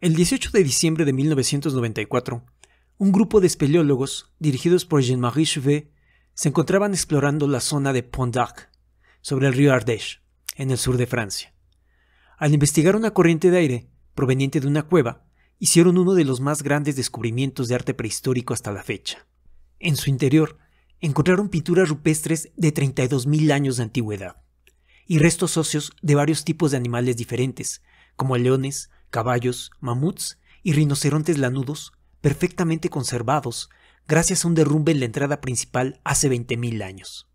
El 18 de diciembre de 1994, un grupo de espeleólogos, dirigidos por Jean-Marie Chauvet, se encontraban explorando la zona de Pont d'Arc, sobre el río Ardèche, en el sur de Francia. Al investigar una corriente de aire proveniente de una cueva, hicieron uno de los más grandes descubrimientos de arte prehistórico hasta la fecha. En su interior, encontraron pinturas rupestres de 32.000 años de antigüedad y restos óseos de varios tipos de animales diferentes, como leones, caballos, mamuts y rinocerontes lanudos, perfectamente conservados gracias a un derrumbe en la entrada principal hace 20.000 años,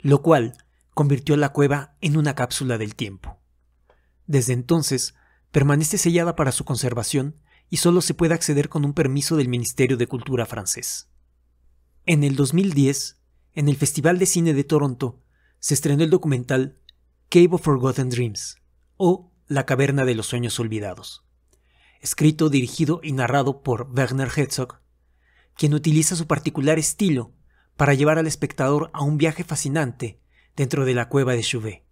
lo cual convirtió la cueva en una cápsula del tiempo. Desde entonces, permanece sellada para su conservación y solo se puede acceder con un permiso del Ministerio de Cultura francés. En el 2010, en el Festival de Cine de Toronto, se estrenó el documental Cave of Forgotten Dreams o La Caverna de los Sueños Olvidados, escrito, dirigido y narrado por Werner Herzog, quien utiliza su particular estilo para llevar al espectador a un viaje fascinante dentro de la cueva de Chauvet.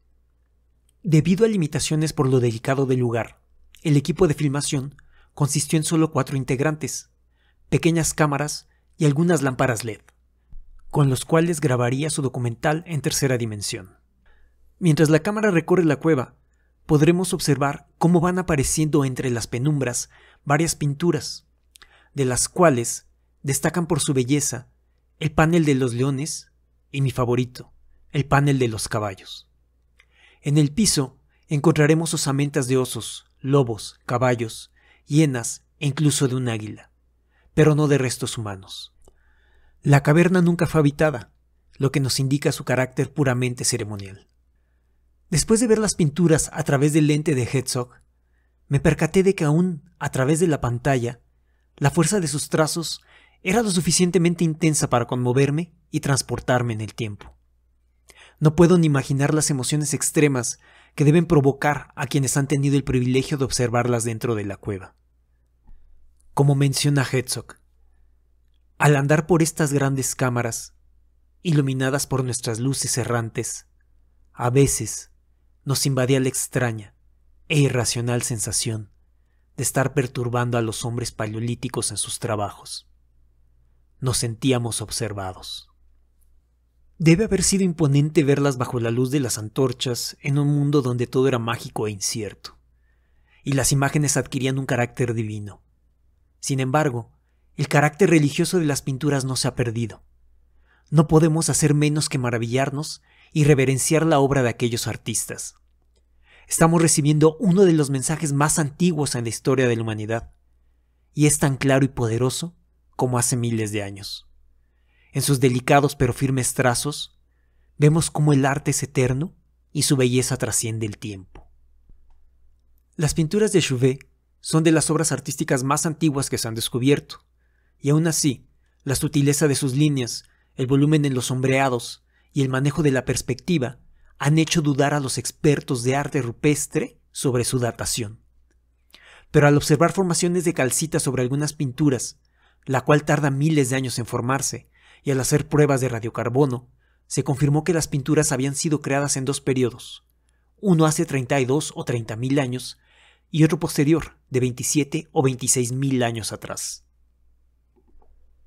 Debido a limitaciones por lo delicado del lugar, el equipo de filmación consistió en solo cuatro integrantes, pequeñas cámaras y algunas lámparas LED, con los cuales grabaría su documental en tercera dimensión. Mientras la cámara recorre la cueva, podremos observar cómo van apareciendo entre las penumbras varias pinturas, de las cuales destacan por su belleza el panel de los leones y mi favorito, el panel de los caballos. En el piso encontraremos osamentas de osos, lobos, caballos, hienas e incluso de un águila, pero no de restos humanos. La caverna nunca fue habitada, lo que nos indica su carácter puramente ceremonial. Después de ver las pinturas a través del lente de Herzog, me percaté de que aún a través de la pantalla, la fuerza de sus trazos era lo suficientemente intensa para conmoverme y transportarme en el tiempo. No puedo ni imaginar las emociones extremas que deben provocar a quienes han tenido el privilegio de observarlas dentro de la cueva. Como menciona Herzog, al andar por estas grandes cámaras, iluminadas por nuestras luces errantes, a veces nos invadía la extraña e irracional sensación de estar perturbando a los hombres paleolíticos en sus trabajos. Nos sentíamos observados. Debe haber sido imponente verlas bajo la luz de las antorchas en un mundo donde todo era mágico e incierto, y las imágenes adquirían un carácter divino. Sin embargo, el carácter religioso de las pinturas no se ha perdido. No podemos hacer menos que maravillarnos y reverenciar la obra de aquellos artistas. Estamos recibiendo uno de los mensajes más antiguos en la historia de la humanidad, y es tan claro y poderoso como hace miles de años. En sus delicados pero firmes trazos, vemos cómo el arte es eterno y su belleza trasciende el tiempo. Las pinturas de Chauvet son de las obras artísticas más antiguas que se han descubierto, y aún así, la sutileza de sus líneas, el volumen en los sombreados, y el manejo de la perspectiva han hecho dudar a los expertos de arte rupestre sobre su datación. Pero al observar formaciones de calcita sobre algunas pinturas, la cual tarda miles de años en formarse, y al hacer pruebas de radiocarbono, se confirmó que las pinturas habían sido creadas en dos periodos, uno hace 32 o 30 mil años y otro posterior, de 27 o 26 mil años atrás.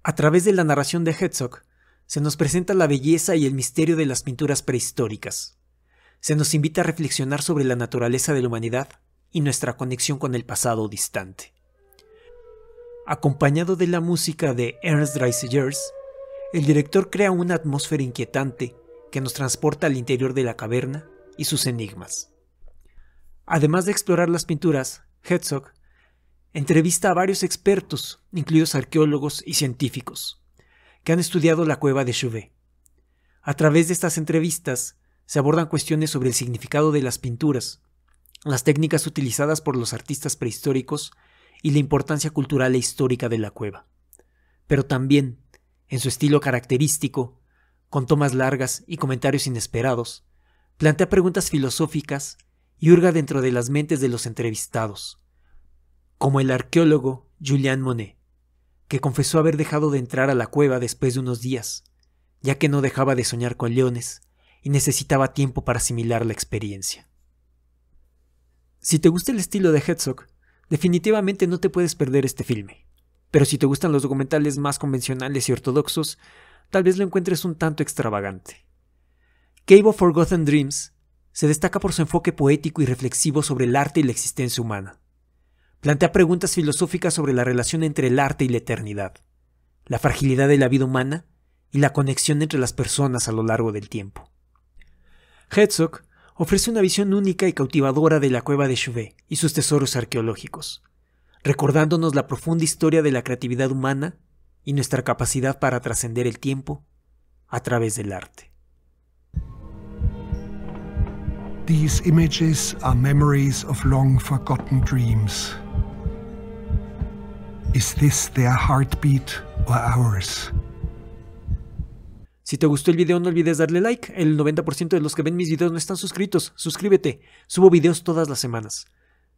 A través de la narración de Hedzog, se nos presenta la belleza y el misterio de las pinturas prehistóricas. Se nos invita a reflexionar sobre la naturaleza de la humanidad y nuestra conexión con el pasado distante. Acompañado de la música de Ernst Dreisegers, el director crea una atmósfera inquietante que nos transporta al interior de la caverna y sus enigmas. Además de explorar las pinturas, Herzog entrevista a varios expertos, incluidos arqueólogos y científicos, que han estudiado la cueva de Chauvet. A través de estas entrevistas se abordan cuestiones sobre el significado de las pinturas, las técnicas utilizadas por los artistas prehistóricos y la importancia cultural e histórica de la cueva. Pero también, en su estilo característico, con tomas largas y comentarios inesperados, plantea preguntas filosóficas y hurga dentro de las mentes de los entrevistados, como el arqueólogo Julian Monet que confesó haber dejado de entrar a la cueva después de unos días, ya que no dejaba de soñar con leones y necesitaba tiempo para asimilar la experiencia. Si te gusta el estilo de Herzog, definitivamente no te puedes perder este filme. Pero si te gustan los documentales más convencionales y ortodoxos, tal vez lo encuentres un tanto extravagante. Cave of Forgotten Dreams se destaca por su enfoque poético y reflexivo sobre el arte y la existencia humana. Plantea preguntas filosóficas sobre la relación entre el arte y la eternidad, la fragilidad de la vida humana y la conexión entre las personas a lo largo del tiempo. Herzog ofrece una visión única y cautivadora de la cueva de Chauvet y sus tesoros arqueológicos, recordándonos la profunda historia de la creatividad humana y nuestra capacidad para trascender el tiempo a través del arte. These images are memories of long forgotten dreams. ¿Es this their heartbeat or ours? Si te gustó el video no olvides darle like, el 90% de los que ven mis videos no están suscritos, suscríbete, subo videos todas las semanas.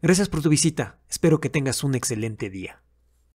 Gracias por tu visita, espero que tengas un excelente día.